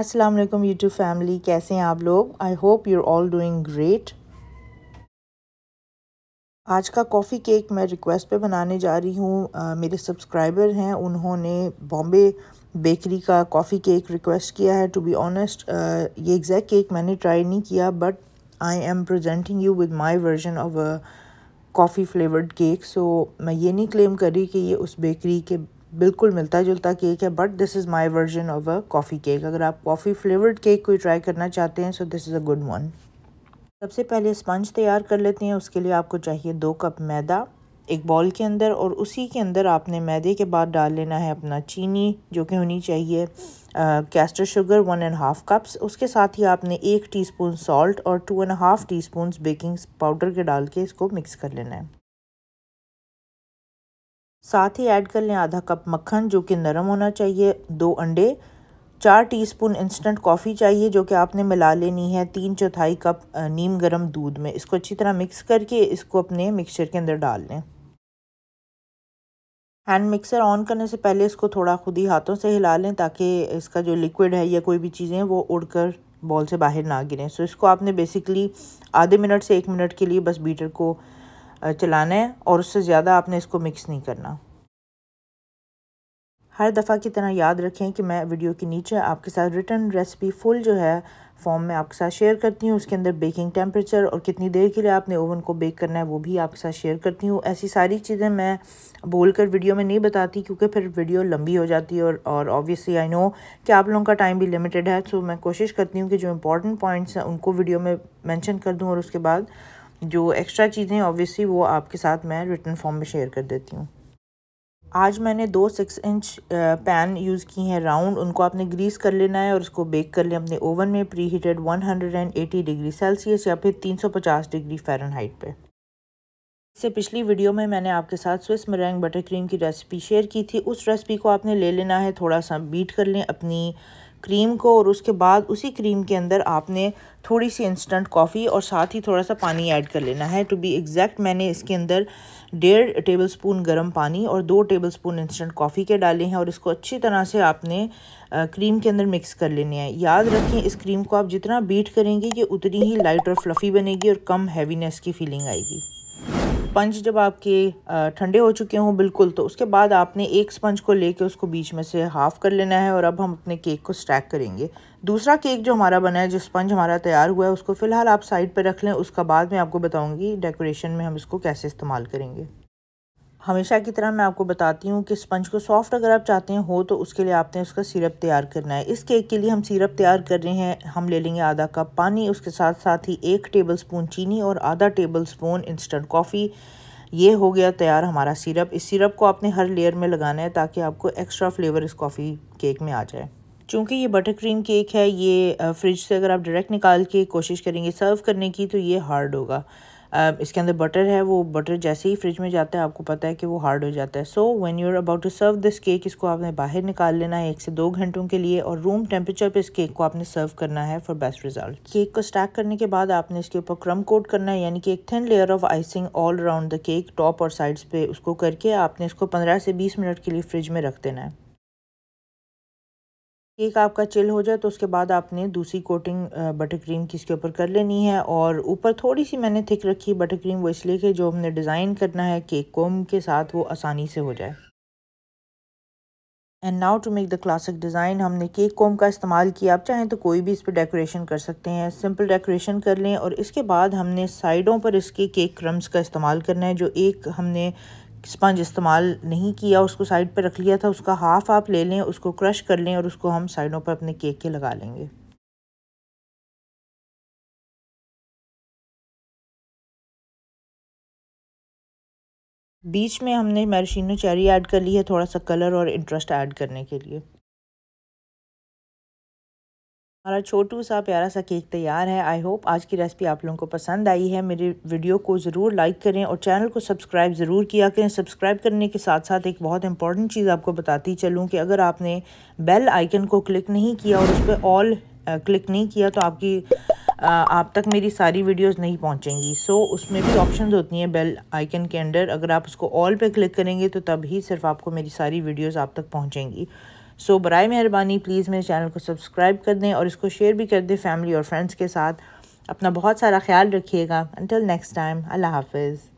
असलम वालेकुम YouTube family कैसे हैं आप लोग I hope you all doing great आज का कॉफ़ी केक मैं रिक्वेस्ट पे बनाने जा रही हूँ मेरे सब्सक्राइबर हैं उन्होंने बॉम्बे बेकरी का कॉफ़ी केक रिक्वेस्ट किया है टू बी ऑनेस्ट ये एग्जैक्ट केक मैंने ट्राई नहीं किया but I am presenting you with my version of coffee flavoured cake so मैं ये नहीं क्लेम करी कि ये उस बेकरी के बिल्कुल मिलता जुलता केक है but this is my version of a coffee cake अगर आप कॉफ़ी फ्लेवर्ड केक कोई ट्राई करना चाहते हैं so this is a good one सबसे पहले स्पंज तैयार कर लेते हैं उसके लिए आपको चाहिए दो कप मैदा एक बॉल के अंदर और उसी के अंदर आपने मैदे के बाद डाल लेना है अपना चीनी जो कि होनी चाहिए caster sugar one and half cups उसके साथ ही आपने एक टीस्पून सॉल्ट और two and half teaspoon baking powder के डाल के इसको मिक्स कर लेना है साथ ही ऐड कर लें आधा कप मक्खन जो कि नरम होना चाहिए दो अंडे चार टीस्पून इंस्टेंट कॉफ़ी चाहिए जो कि आपने मिला लेनी है तीन चौथाई कप नीम गर्म दूध में इसको अच्छी तरह मिक्स करके इसको अपने मिक्सचर के अंदर डाल लें हैंड मिक्सर ऑन करने से पहले इसको थोड़ा खुद ही हाथों से हिला लें ताकि इसका जो लिक्विड है या कोई भी चीज़ें वो उड़ कर बॉल से बाहर ना गिरें सो इसको आपने बेसिकली आधे मिनट से एक मिनट के लिए बस बीटर को चलाना है और उससे ज़्यादा आपने इसको मिक्स नहीं करना हर दफ़ा की तरह याद रखें कि मैं वीडियो के नीचे आपके साथ रिटर्न रेसिपी फुल जो है फॉर्म में आपके साथ शेयर करती हूँ उसके अंदर बेकिंग टेम्परेचर और कितनी देर के लिए आपने ओवन को बेक करना है वो भी आपके साथ शेयर करती हूँ ऐसी सारी चीज़ें मैं बोल कर वीडियो में नहीं बताती क्योंकि फिर वीडियो लंबी हो जाती है और और ऑब्वियसली आई नो कि आप लोगों का टाइम भी लिमिटेड है सो मैं कोशिश करती हूँ कि जो इंपॉर्टेंट पॉइंट्स हैं उनको वीडियो में मैंशन कर दूँ और उसके बाद जो एक्स्ट्रा चीज़ें ऑब्वियसली वो आपके साथ मैं रिटर्न फॉर्म में शेयर कर देती हूँ आज मैंने दो सिक्स इंच पैन यूज़ की हैं राउंड उनको आपने ग्रीस कर लेना है और उसको बेक कर लें अपने ओवन में preheated eighty degree Celsius या फिर 350 डिग्री फ़ारेनहाइट पे इससे पिछली वीडियो में मैंने आपके साथ स्विस मरेंग बटर क्रीम की रेसिपी शेयर की थी उस रेसिपी को आपने ले लेना है थोड़ा सा बीट कर लें अपनी क्रीम को और उसके बाद उसी क्रीम के अंदर आपने थोड़ी सी इंस्टेंट कॉफ़ी और साथ ही थोड़ा सा पानी ऐड कर लेना है टू बी एग्जैक्ट मैंने इसके अंदर डेढ़ टेबल स्पून गर्म पानी और दो टेबल स्पून इंस्टेंट कॉफ़ी के डाले हैं और इसको अच्छी तरह से आपने क्रीम के अंदर मिक्स कर लेने हैं याद रखें इस क्रीम को आप जितना बीट करेंगे ये उतनी ही लाइट और फ्लफ़ी बनेगी और कम हैवीनेस की फीलिंग आएगी स्पंज जब आपके ठंडे हो चुके हों बिल्कुल तो उसके बाद आपने एक स्पंज को लेके उसको बीच में से हाफ़ कर लेना है और अब हम अपने केक को स्टैक करेंगे दूसरा केक जो हमारा बना है जो स्पंज हमारा तैयार हुआ है उसको फ़िलहाल आप साइड पर रख लें उसका बाद में आपको बताऊँगी डेकोरेशन में हम इसको कैसे इस्तेमाल करेंगे हमेशा की तरह मैं आपको बताती हूँ कि स्पंज को सॉफ्ट अगर आप चाहते हैं हो तो उसके लिए आपने उसका सिरप तैयार करना है इस केक के लिए हम सिरप तैयार कर रहे हैं हम ले लेंगे आधा कप पानी उसके साथ साथ ही एक टेबल स्पून चीनी और आधा टेबल स्पून इंस्टेंट कॉफ़ी ये हो गया तैयार हमारा सिरप इस सिरप को आपने हर लेयर में लगाना है ताकि आपको एक्स्ट्रा फ्लेवर इस कॉफ़ी केक में आ जाए चूँकि ये बटर क्रीम केक है ये फ्रिज से अगर आप डायरेक्ट निकाल के कोशिश करेंगे सर्व करने की तो ये हार्ड होगा इसके अंदर बटर है वो बटर जैसे ही फ्रिज में जाता है आपको पता है कि वो हार्ड हो जाता है so when you are about to serve this cake इसको आपने बाहर निकाल लेना है एक से दो घंटों के लिए और रूम टेम्परेचर पर इस केक को आपने सर्व करना है फॉर बेस्ट रिजल्ट केक को स्टैक करने के बाद आपने इसके ऊपर क्रम कोट करना है यानी कि एक thin layer of icing all around the cake top और साइड्स पे उसको करके आपने इसको पंद्रह से बीस मिनट के लिए फ्रिज में रख देना है केक आपका चिल हो जाए तो उसके बाद आपने दूसरी कोटिंग बटर क्रीम की इसके ऊपर कर लेनी है और ऊपर थोड़ी सी मैंने थिक रखी बटर क्रीम वो इसलिए कि जो हमने डिज़ाइन करना है केक कोम के साथ वो आसानी से हो जाए and now to make the classic design हमने केक कोम का इस्तेमाल किया आप चाहें तो कोई भी इस पर डेकोरेशन कर सकते हैं सिंपल डेकोरेशन कर लें और इसके बाद हमने साइडों पर इसके केक क्रम्स का इस्तेमाल करना है जो एक हमने स्पंज इस्तेमाल नहीं किया उसको साइड पर रख लिया था उसका हाफ आप ले लें उसको क्रश कर लें और उसको हम साइडों पर अपने केक के लगा लेंगे बीच में हमने मैरशीनो चेरी ऐड कर ली है थोड़ा सा कलर और इंटरेस्ट ऐड करने के लिए हमारा छोटू सा प्यारा सा केक तैयार है आई होप आज की रेसिपी आप लोगों को पसंद आई है मेरी वीडियो को ज़रूर लाइक करें और चैनल को सब्सक्राइब ज़रूर किया करें सब्सक्राइब करने के साथ साथ एक बहुत इंपॉर्टेंट चीज़ आपको बताती चलूँ कि अगर आपने बेल आइकन को क्लिक नहीं किया और उस पर ऑल क्लिक नहीं किया तो आपकी uh, आप तक मेरी सारी वीडियोज़ नहीं पहुँचेंगी सो so, उसमें भी ऑप्शन होती हैं बेल आइकन के अंडर अगर आप उसको ऑल पर क्लिक करेंगे तो तभी सिर्फ आपको मेरी सारी वीडियोज़ आप तक पहुँचेंगी सो बर मेहरबानी प्लीज़ मेरे चैनल को सब्सक्राइब कर दें और इसको शेयर भी कर दें फैमिली और फ्रेंड्स के साथ अपना बहुत सारा ख्याल रखिएगा अंटिल नेक्स्ट टाइम अल्लाह हाफिज़